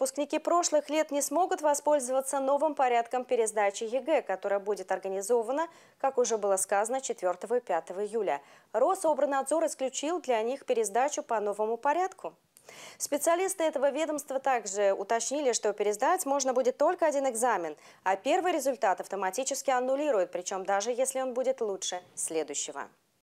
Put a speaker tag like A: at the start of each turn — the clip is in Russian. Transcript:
A: выпускники прошлых лет не смогут воспользоваться новым порядком пересдачи ЕГЭ, которая будет организована, как уже было сказано, 4 и 5 июля. Рособранадзор исключил для них пересдачу по новому порядку. Специалисты этого ведомства также уточнили, что пересдать можно будет только один экзамен, а первый результат автоматически аннулирует, причем даже если он будет лучше следующего.